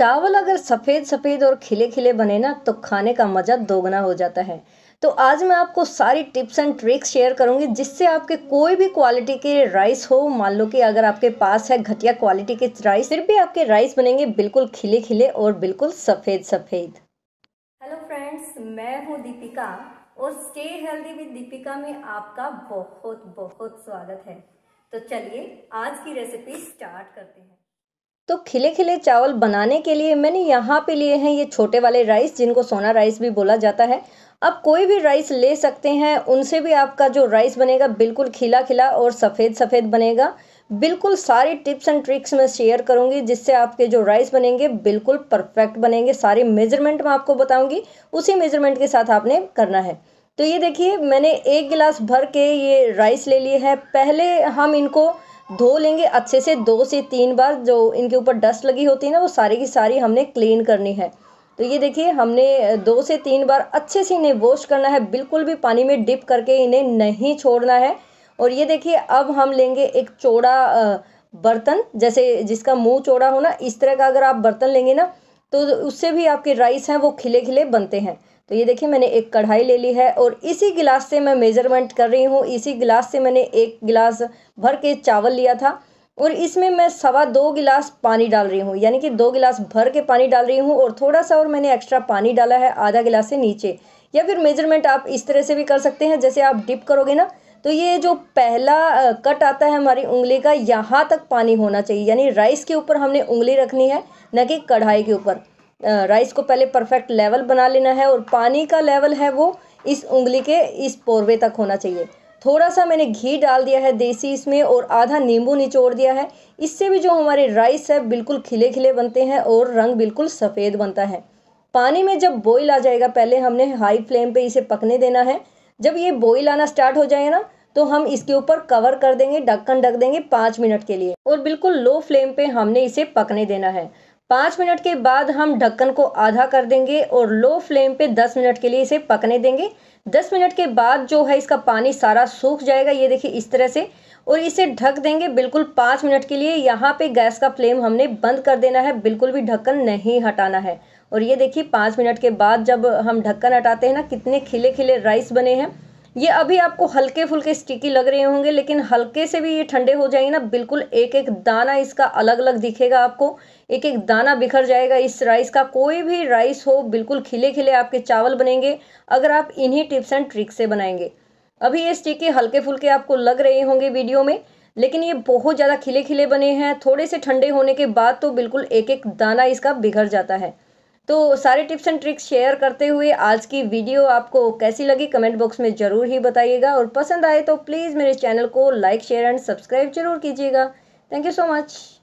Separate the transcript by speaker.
Speaker 1: चावल अगर सफ़ेद सफ़ेद और खिले खिले बने ना तो खाने का मज़ा दोगुना हो जाता है तो आज मैं आपको सारी टिप्स एंड ट्रिक्स शेयर करूंगी जिससे आपके कोई भी क्वालिटी के राइस हो मान लो कि अगर आपके पास है घटिया क्वालिटी के राइस फिर भी आपके राइस बनेंगे बिल्कुल खिले खिले और बिल्कुल सफ़ेद सफ़ेद हेलो फ्रेंड्स मैं हूँ दीपिका और स्टे हेल्दी विद दीपिका में आपका बहुत बहुत स्वागत है तो चलिए आज की रेसिपी स्टार्ट करते हैं तो खिले खिले चावल बनाने के लिए मैंने यहाँ पे लिए हैं ये छोटे वाले राइस जिनको सोना राइस भी बोला जाता है आप कोई भी राइस ले सकते हैं उनसे भी आपका जो राइस बनेगा बिल्कुल खिला खिला और सफ़ेद सफ़ेद बनेगा बिल्कुल सारी टिप्स एंड ट्रिक्स मैं शेयर करूंगी जिससे आपके जो राइस बनेंगे बिल्कुल परफेक्ट बनेंगे सारे मेजरमेंट मैं आपको बताऊंगी उसी मेजरमेंट के साथ आपने करना है तो ये देखिए मैंने एक गिलास भर के ये राइस ले लिए है पहले हम इनको धो लेंगे अच्छे से दो से तीन बार जो इनके ऊपर डस्ट लगी होती है ना वो सारी की सारी हमने क्लीन करनी है तो ये देखिए हमने दो से तीन बार अच्छे से इन्हें वॉश करना है बिल्कुल भी पानी में डिप करके इन्हें नहीं छोड़ना है और ये देखिए अब हम लेंगे एक चौड़ा बर्तन जैसे जिसका मुंह चौड़ा हो ना इस तरह का अगर आप बर्तन लेंगे ना तो उससे भी आपके राइस हैं वो खिले खिले बनते हैं तो ये देखिए मैंने एक कढ़ाई ले ली है और इसी गिलास से मैं मेज़रमेंट कर रही हूँ इसी गिलास से मैंने एक गिलास भर के चावल लिया था और इसमें मैं सवा दो गिलास पानी डाल रही हूँ यानी कि दो गिलास भर के पानी डाल रही हूँ और थोड़ा सा और मैंने एक्स्ट्रा पानी डाला है आधा गिलास से नीचे या फिर मेजरमेंट आप इस तरह से भी कर सकते हैं जैसे आप डिप करोगे ना तो ये जो पहला कट आता है हमारी उंगली का यहाँ तक पानी होना चाहिए यानी राइस के ऊपर हमने उंगली रखनी है न कि कढ़ाई के ऊपर राइस को पहले परफेक्ट लेवल बना लेना है और पानी का लेवल है वो इस उंगली के इस पोरवे तक होना चाहिए थोड़ा सा मैंने घी डाल दिया है देसी इसमें और आधा नींबू निचोड़ दिया है इससे भी जो हमारे राइस है बिल्कुल खिले खिले बनते हैं और रंग बिल्कुल सफ़ेद बनता है पानी में जब बॉईल आ जाएगा पहले हमने हाई फ्लेम पे इसे पकने देना है जब ये बॉईल आना स्टार्ट हो जाए ना तो हम इसके ऊपर कवर कर देंगे ढक्कन ढक देंगे पाँच मिनट के लिए और बिल्कुल लो फ्लेम पे हमने इसे पकने देना है पाँच मिनट के बाद हम ढक्कन को आधा कर देंगे और लो फ्लेम पे दस मिनट के लिए इसे पकने देंगे दस मिनट के बाद जो है इसका पानी सारा सूख जाएगा ये देखिए इस तरह से और इसे ढक देंगे बिल्कुल पाँच मिनट के लिए यहाँ पे गैस का फ्लेम हमने बंद कर देना है बिल्कुल भी ढक्कन नहीं हटाना है और ये देखिए पाँच मिनट के बाद जब हम ढक्कन हटाते हैं ना कितने खिले खिले राइस बने हैं ये अभी आपको हल्के फुल्के स्टिकी लग रहे होंगे लेकिन हल्के से भी ये ठंडे हो जाएंगे ना बिल्कुल एक एक दाना इसका अलग अलग दिखेगा आपको एक एक दाना बिखर जाएगा इस राइस का कोई भी राइस हो बिल्कुल खिले खिले आपके चावल बनेंगे अगर आप इन्हीं टिप्स एंड ट्रिक्स से बनाएंगे अभी ये स्टिकी हल्के फुल्के आपको लग रहे होंगे वीडियो में लेकिन ये बहुत ज़्यादा खिले खिले बने हैं थोड़े से ठंडे होने के बाद तो बिल्कुल एक एक दाना इसका बिखर जाता है तो सारे टिप्स एंड ट्रिक्स शेयर करते हुए आज की वीडियो आपको कैसी लगी कमेंट बॉक्स में ज़रूर ही बताइएगा और पसंद आए तो प्लीज़ मेरे चैनल को लाइक शेयर एंड सब्सक्राइब जरूर कीजिएगा थैंक यू सो मच